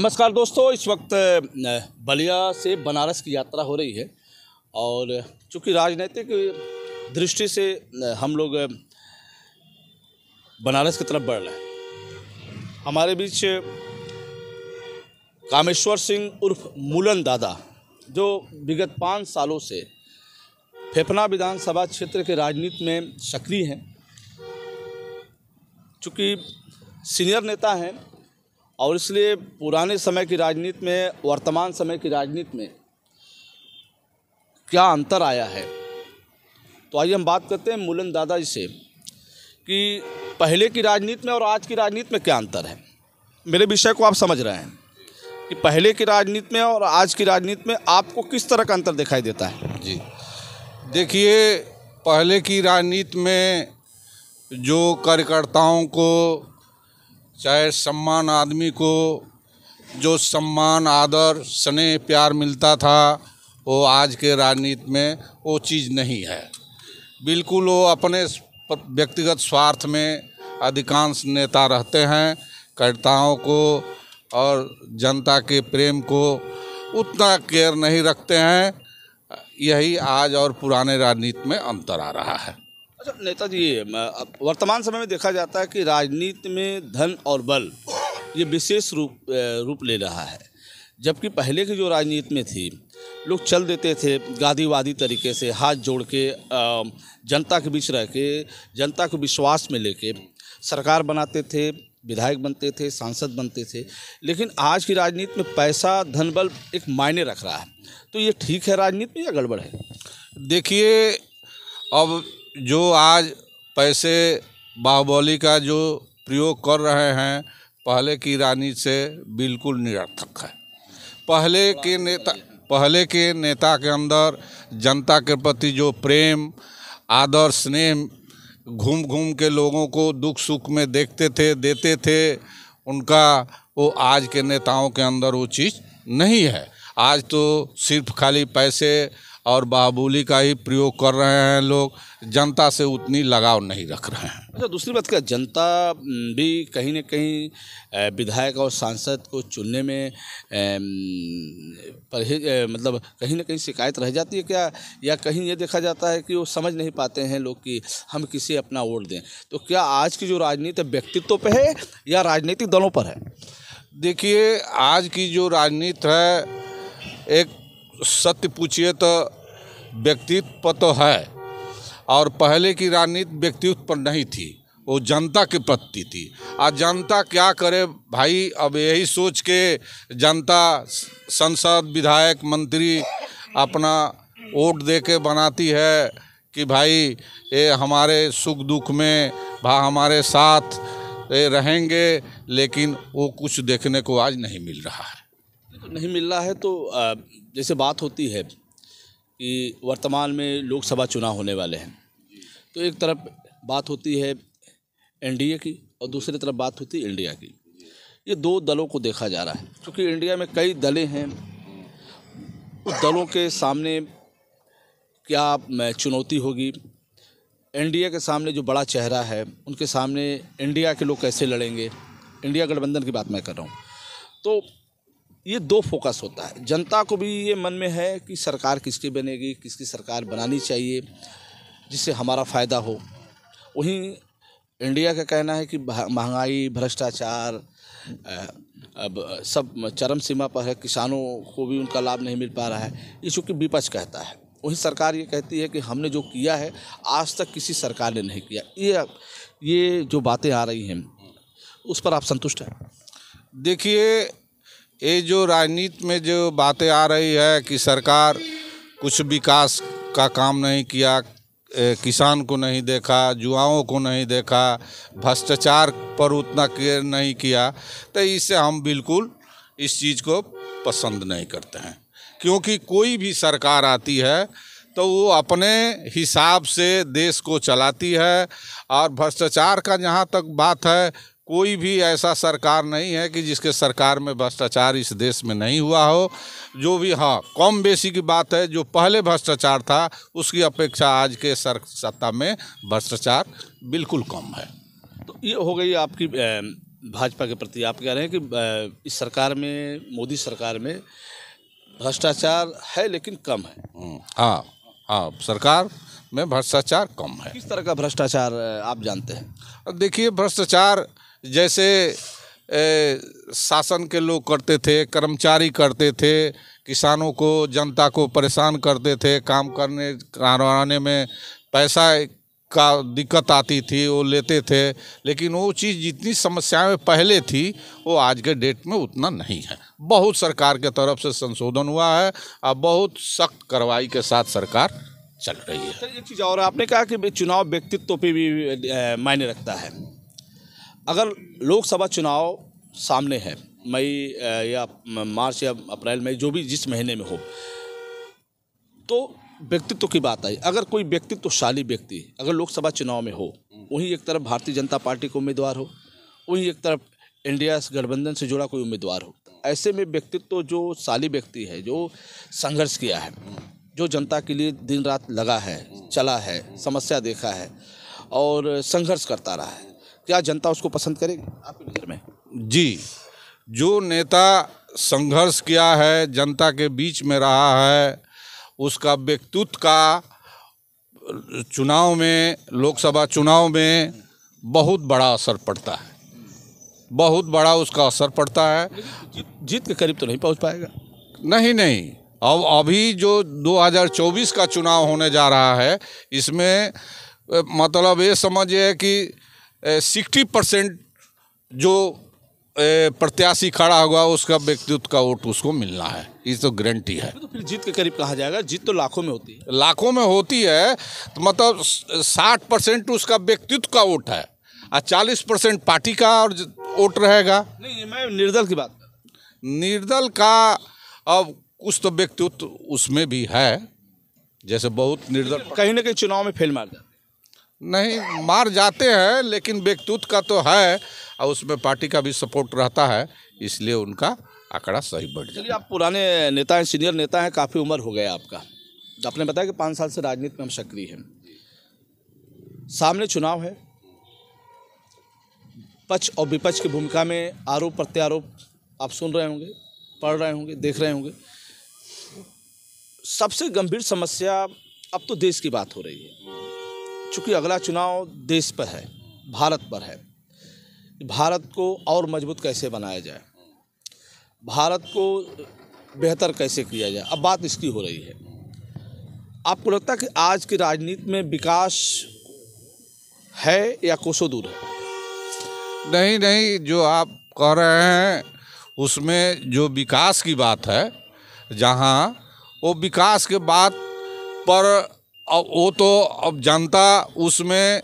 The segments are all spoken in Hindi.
नमस्कार दोस्तों इस वक्त बलिया से बनारस की यात्रा हो रही है और चूँकि राजनीतिक दृष्टि से हम लोग बनारस की तरफ बढ़ रहे हैं हमारे बीच कामेश्वर सिंह उर्फ मूलन दादा जो विगत पाँच सालों से फेफना विधानसभा क्षेत्र के राजनीति में सक्रिय हैं चूँकि सीनियर नेता हैं और इसलिए पुराने समय की राजनीति में वर्तमान समय की राजनीति में क्या अंतर आया है तो आइए हम बात करते हैं मूलन दादाजी से कि पहले की राजनीति में और आज की राजनीति में क्या अंतर है मेरे विषय को आप समझ रहे हैं कि पहले की राजनीति में और आज की राजनीति में आपको किस तरह का अंतर दिखाई देता है जी देखिए पहले की राजनीति में जो कार्यकर्ताओं को चाहे सम्मान आदमी को जो सम्मान आदर स्नेह प्यार मिलता था वो आज के राजनीति में वो चीज़ नहीं है बिल्कुल वो अपने व्यक्तिगत स्वार्थ में अधिकांश नेता रहते हैं कर्ताओं को और जनता के प्रेम को उतना केयर नहीं रखते हैं यही आज और पुराने राजनीति में अंतर आ रहा है अच्छा नेताजी वर्तमान समय में देखा जाता है कि राजनीति में धन और बल ये विशेष रूप रूप ले रहा है जबकि पहले की जो राजनीति में थी लोग चल देते थे गादीवादी तरीके से हाथ जोड़ के जनता के बीच रह के जनता को विश्वास में लेके सरकार बनाते थे विधायक बनते थे सांसद बनते थे लेकिन आज की राजनीति में पैसा धन बल एक मायने रख रहा है तो ये ठीक है राजनीति में या गड़बड़ है देखिए अब जो आज पैसे बाहुबली का जो प्रयोग कर रहे हैं पहले की रानी से बिल्कुल निरर्थक है पहले के नेता पहले के नेता के अंदर जनता के प्रति जो प्रेम आदर स्नेह घूम घूम के लोगों को दुख सुख में देखते थे देते थे उनका वो आज के नेताओं के अंदर वो चीज़ नहीं है आज तो सिर्फ खाली पैसे और बाबूली का ही प्रयोग कर रहे हैं लोग जनता से उतनी लगाव नहीं रख रहे हैं अच्छा दूसरी बात क्या जनता भी कहीं ना कहीं विधायक और सांसद को चुनने में परहेज मतलब कहीं ना कहीं शिकायत रह जाती है क्या या कहीं ये देखा जाता है कि वो समझ नहीं पाते हैं लोग कि हम किसे अपना वोट दें तो क्या आज की जो राजनीति व्यक्तित्व पर है या राजनीतिक दलों पर है देखिए आज की जो राजनीति है एक सत्य पूछिए तो व्यक्तित्व पर तो है और पहले की राजनीति व्यक्तित्व पर नहीं थी वो जनता के प्रति थी आ जनता क्या करे भाई अब यही सोच के जनता संसद विधायक मंत्री अपना वोट दे के बनाती है कि भाई ये हमारे सुख दुख में भा हमारे साथ ये रहेंगे लेकिन वो कुछ देखने को आज नहीं मिल रहा है नहीं मिल रहा है तो जैसे बात होती है कि वर्तमान में लोकसभा चुनाव होने वाले हैं तो एक तरफ बात होती है एनडीए की और दूसरी तरफ बात होती है इंडिया की ये दो दलों को देखा जा रहा है क्योंकि इंडिया में कई दलें हैं उस दलों के सामने क्या चुनौती होगी एनडीए के सामने जो बड़ा चेहरा है उनके सामने इंडिया के लोग कैसे लड़ेंगे इंडिया गठबंधन की बात मैं कर रहा हूँ तो ये दो फोकस होता है जनता को भी ये मन में है कि सरकार किसकी बनेगी किसकी सरकार बनानी चाहिए जिससे हमारा फ़ायदा हो वहीं इंडिया का कहना है कि महंगाई भ्रष्टाचार अब सब चरम सीमा पर है किसानों को भी उनका लाभ नहीं मिल पा रहा है ये चूँकि विपक्ष कहता है वहीं सरकार ये कहती है कि हमने जो किया है आज तक किसी सरकार ने नहीं किया ये ये जो बातें आ रही हैं उस पर आप संतुष्ट हैं देखिए ये जो राजनीति में जो बातें आ रही है कि सरकार कुछ विकास का काम नहीं किया किसान को नहीं देखा युवाओं को नहीं देखा भ्रष्टाचार पर उतना केयर नहीं किया तो इससे हम बिल्कुल इस चीज़ को पसंद नहीं करते हैं क्योंकि कोई भी सरकार आती है तो वो अपने हिसाब से देश को चलाती है और भ्रष्टाचार का जहाँ तक बात है कोई भी ऐसा सरकार नहीं है कि जिसके सरकार में भ्रष्टाचार इस देश में नहीं हुआ हो जो भी हाँ कम बेसी की बात है जो पहले भ्रष्टाचार था उसकी अपेक्षा आज के सर सत्ता में भ्रष्टाचार बिल्कुल कम है तो ये हो गई आपकी भाजपा के प्रति आप कह रहे हैं कि इस सरकार में मोदी सरकार में भ्रष्टाचार है लेकिन कम है हम्म, हाँ हाँ सरकार में भ्रष्टाचार कम है किस तरह का भ्रष्टाचार आप जानते हैं देखिए भ्रष्टाचार जैसे ए, शासन के लोग करते थे कर्मचारी करते थे किसानों को जनता को परेशान करते थे काम करने करवाने में पैसा का दिक्कत आती थी वो लेते थे लेकिन वो चीज़ जितनी समस्याएं पहले थी वो आज के डेट में उतना नहीं है बहुत सरकार के तरफ से संशोधन हुआ है और बहुत सख्त कार्रवाई के साथ सरकार चल रही है एक चीज़ और आपने कहा कि चुनाव व्यक्तित्व पे भी मायने रखता है अगर लोकसभा चुनाव सामने है मई या मार्च या अप्रैल में जो भी जिस महीने में हो तो व्यक्तित्व की बात आई अगर कोई व्यक्तित्वशाली व्यक्ति अगर लोकसभा चुनाव में हो वहीं एक तरफ भारतीय जनता पार्टी का उम्मीदवार हो वहीं एक तरफ इंडिया गठबंधन से जुड़ा कोई उम्मीदवार हो ऐसे में व्यक्तित्व जो शाली व्यक्ति है जो संघर्ष किया है जो जनता के लिए दिन रात लगा है चला है समस्या देखा है और संघर्ष करता रहा है क्या जनता उसको पसंद करेगी आपकी नज़र में जी जो नेता संघर्ष किया है जनता के बीच में रहा है उसका व्यक्तित्व का चुनाव में लोकसभा चुनाव में बहुत बड़ा असर पड़ता है बहुत बड़ा उसका असर पड़ता है जीत के करीब तो नहीं पहुंच पाएगा नहीं नहीं अब अभी जो 2024 का चुनाव होने जा रहा है इसमें मतलब ये समझिए कि सिक्सटी परसेंट जो प्रत्याशी खड़ा होगा उसका व्यक्तित्व का वोट उसको मिलना है ये तो गारंटी है तो फिर जीत के करीब कहा जाएगा जीत तो लाखों में होती है लाखों में होती है तो मतलब साठ परसेंट उसका व्यक्तित्व का वोट है और चालीस परसेंट पार्टी का और वोट रहेगा नहीं मैं निर्दल की बात निर्दल का अब कुछ तो व्यक्तित्व उसमें भी है जैसे बहुत निर्दल कहीं ना कहीं चुनाव में फेल मार जाते नहीं मार जाते हैं लेकिन व्यक्तित्व का तो है और उसमें पार्टी का भी सपोर्ट रहता है इसलिए उनका आंकड़ा सही बढ़ जाए आप पुराने नेता हैं सीनियर नेता हैं काफ़ी उम्र हो गया आपका तो आपने बताया कि पाँच साल से राजनीति में हम सक्रिय हैं सामने चुनाव है पक्ष और विपक्ष की भूमिका में आरोप प्रत्यारोप आप सुन रहे होंगे पढ़ रहे होंगे देख रहे होंगे सबसे गंभीर समस्या अब तो देश की बात हो रही है चूँकि अगला चुनाव देश पर है भारत पर है भारत को और मजबूत कैसे बनाया जाए भारत को बेहतर कैसे किया जाए अब बात इसकी हो रही है आपको लगता है कि आज की राजनीति में विकास है या कोसों दूर है नहीं नहीं जो आप कह रहे हैं उसमें जो विकास की बात है जहाँ वो विकास के बात पर अब वो तो अब जनता उसमें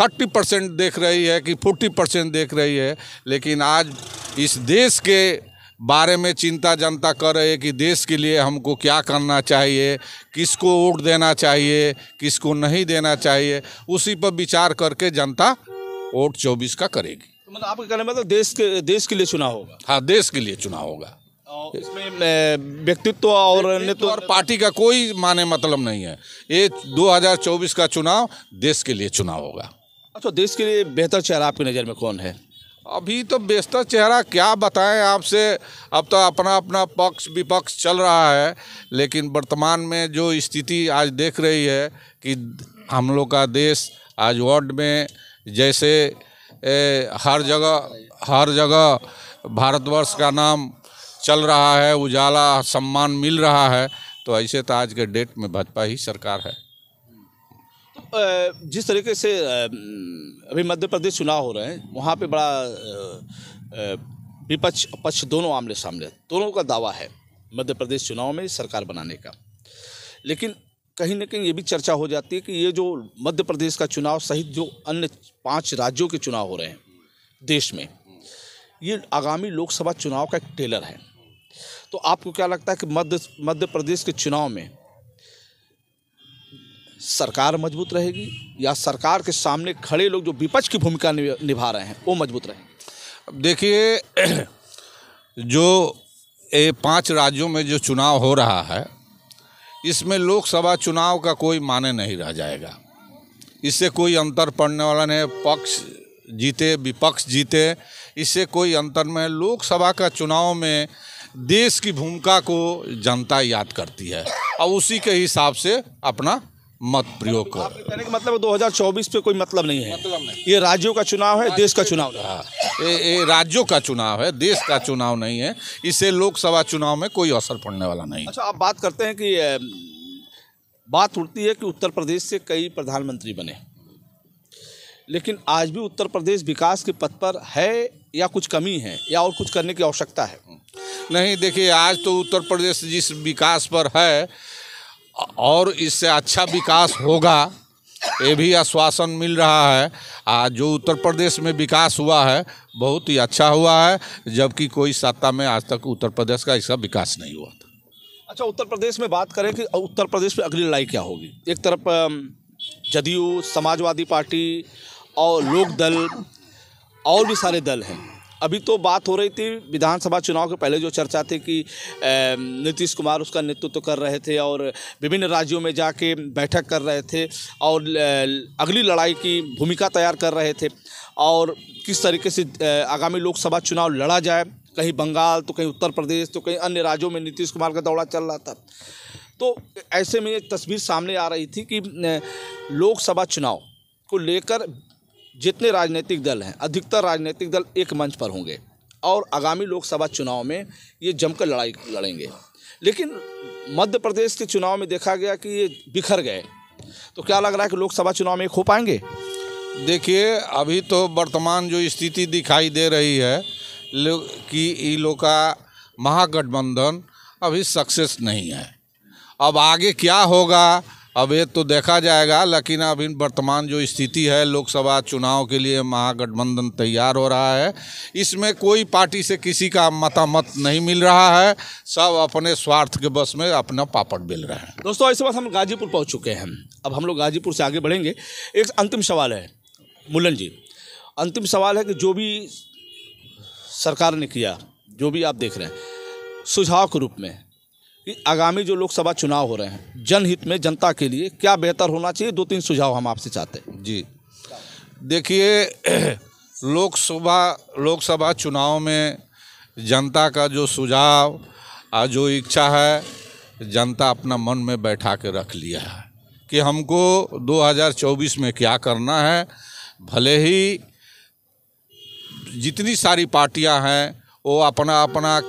थर्टी परसेंट देख रही है कि फोर्टी परसेंट देख रही है लेकिन आज इस देश के बारे में चिंता जनता कर रही है कि देश के लिए हमको क्या करना चाहिए किसको वोट देना चाहिए किसको नहीं देना चाहिए उसी पर विचार करके जनता वोट चौबीस का करेगी तो मतलब आपके कहने मतलब देश के देश के लिए चुनाव होगा हाँ देश के लिए चुनाव होगा तो इसमें व्यक्तित्व और नेतृत्व और पार्टी का कोई माने मतलब नहीं है ये 2024 का चुनाव देश के लिए चुनाव होगा अच्छा देश के लिए बेहतर चेहरा आपकी नज़र में कौन है अभी तो बेहतर चेहरा क्या बताएं आपसे अब तो अपना अपना पक्ष विपक्ष चल रहा है लेकिन वर्तमान में जो स्थिति आज देख रही है कि हम लोग का देश आज वार्ड में जैसे ए, हर जगह हर जगह भारतवर्ष का नाम चल रहा है उजाला सम्मान मिल रहा है तो ऐसे तो आज के डेट में भाजपा ही सरकार है तो, जिस तरीके से अभी मध्य प्रदेश चुनाव हो रहे हैं वहाँ पे बड़ा विपक्ष पक्ष दोनों आमले सामने दोनों का दावा है मध्य प्रदेश चुनाव में सरकार बनाने का लेकिन कहीं ना कहीं ये भी चर्चा हो जाती है कि ये जो मध्य प्रदेश का चुनाव सहित जो अन्य पांच राज्यों के चुनाव हो रहे हैं देश में ये आगामी लोकसभा चुनाव का एक टेलर है तो आपको क्या लगता है कि मध्य मध्य प्रदेश के चुनाव में सरकार मजबूत रहेगी या सरकार के सामने खड़े लोग जो विपक्ष की भूमिका निभा रहे हैं वो मजबूत रहेंगे देखिए जो ये पांच राज्यों में जो चुनाव हो रहा है इसमें लोकसभा चुनाव का कोई माने नहीं रह जाएगा इससे कोई अंतर पड़ने वाला नहीं पक्ष जीते विपक्ष जीते इससे कोई अंतर में लोकसभा का चुनाव में देश की भूमिका को जनता याद करती है और उसी के हिसाब से अपना मत प्रयोग कर कहने का मतलब 2024 पे कोई मतलब नहीं है मतलब नहीं ये राज्यों का चुनाव है देश का चुनाव हाँ। ये ये राज्यों का चुनाव है देश का चुनाव नहीं है इससे लोकसभा चुनाव में कोई असर पड़ने वाला नहीं अच्छा आप बात करते हैं कि बात उठती है कि उत्तर प्रदेश से कई प्रधानमंत्री बने लेकिन आज भी उत्तर प्रदेश विकास के पथ पर है या कुछ कमी है या और कुछ करने की आवश्यकता है नहीं देखिए आज तो उत्तर प्रदेश जिस विकास पर है और इससे अच्छा विकास होगा ये भी आश्वासन मिल रहा है आज जो उत्तर प्रदेश में विकास हुआ है बहुत ही अच्छा हुआ है जबकि कोई सत्ता में आज तक उत्तर प्रदेश का इसका विकास नहीं हुआ था अच्छा उत्तर प्रदेश में बात करें कि उत्तर प्रदेश में अगली लड़ाई क्या होगी एक तरफ जदयू समाजवादी पार्टी और लोक दल और भी सारे दल हैं अभी तो बात हो रही थी विधानसभा चुनाव के पहले जो चर्चा थी कि नीतीश कुमार उसका नेतृत्व तो कर रहे थे और विभिन्न राज्यों में जाके बैठक कर रहे थे और अगली लड़ाई की भूमिका तैयार कर रहे थे और किस तरीके से आगामी लोकसभा चुनाव लड़ा जाए कहीं बंगाल तो कहीं उत्तर प्रदेश तो कहीं अन्य राज्यों में नीतीश कुमार का दौड़ा चल रहा था तो ऐसे में एक तस्वीर सामने आ रही थी कि लोकसभा चुनाव को लेकर जितने राजनीतिक दल हैं अधिकतर राजनीतिक दल एक मंच पर होंगे और आगामी लोकसभा चुनाव में ये जमकर लड़ाई लड़ेंगे लेकिन मध्य प्रदेश के चुनाव में देखा गया कि ये बिखर गए तो क्या लग रहा है कि लोकसभा चुनाव में एक हो पाएंगे देखिए अभी तो वर्तमान जो स्थिति दिखाई दे रही है कि ई लोग का महागठबंधन अभी सक्सेस नहीं है अब आगे क्या होगा अब ये तो देखा जाएगा लेकिन अब इन वर्तमान जो स्थिति है लोकसभा चुनाव के लिए महागठबंधन तैयार हो रहा है इसमें कोई पार्टी से किसी का मतामत नहीं मिल रहा है सब अपने स्वार्थ के बस में अपना पापड़ बेल रहे हैं दोस्तों इस वक्त हम गाजीपुर पहुंच चुके हैं अब हम लोग गाजीपुर से आगे बढ़ेंगे एक अंतिम सवाल है मुलन जी अंतिम सवाल है कि जो भी सरकार ने किया जो भी आप देख रहे हैं सुझाव के रूप में कि आगामी जो लोकसभा चुनाव हो रहे हैं जनहित में जनता के लिए क्या बेहतर होना चाहिए दो तीन सुझाव हम आपसे चाहते हैं जी देखिए लोकसभा लोकसभा चुनाव में जनता का जो सुझाव और जो इच्छा है जनता अपना मन में बैठा के रख लिया है कि हमको 2024 में क्या करना है भले ही जितनी सारी पार्टियां हैं वो अपना अपना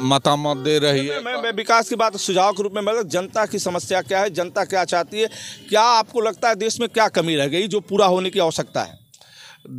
मतामत दे रही है मैं, मैं विकास की बात सुझाव के रूप में मतलब जनता की समस्या क्या है जनता क्या चाहती है क्या आपको लगता है देश में क्या कमी रह गई जो पूरा होने की आवश्यकता है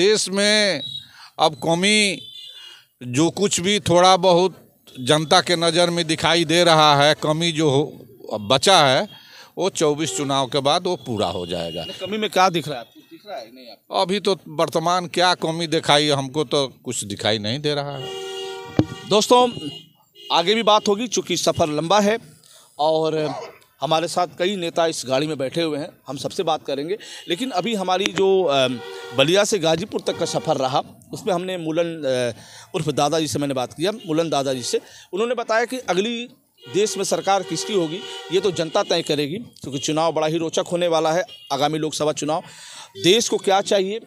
देश में अब कौमी जो कुछ भी थोड़ा बहुत जनता के नज़र में दिखाई दे रहा है कमी जो बचा है वो चौबीस चुनाव के बाद वो पूरा हो जाएगा कमी में क्या दिख रहा है दिख रहा है नहीं आपको? अभी तो वर्तमान क्या कमी दिखाई हमको तो कुछ दिखाई नहीं दे रहा है दोस्तों आगे भी बात होगी चूँकि सफ़र लंबा है और हमारे साथ कई नेता इस गाड़ी में बैठे हुए हैं हम सबसे बात करेंगे लेकिन अभी हमारी जो बलिया से गाजीपुर तक का सफ़र रहा उसमें हमने मूलन उर्फ दादाजी से मैंने बात किया मूलन दादाजी से उन्होंने बताया कि अगली देश में सरकार किसकी होगी ये तो जनता तय करेगी क्योंकि चुनाव बड़ा ही रोचक होने वाला है आगामी लोकसभा चुनाव देश को क्या चाहिए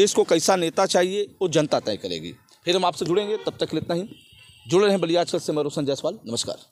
देश को कैसा नेता चाहिए वो जनता तय करेगी फिर हम आपसे जुड़ेंगे तब तक इतना ही जुड़े रहें बलियाचल से मैं रोशन जायसवाल नमस्कार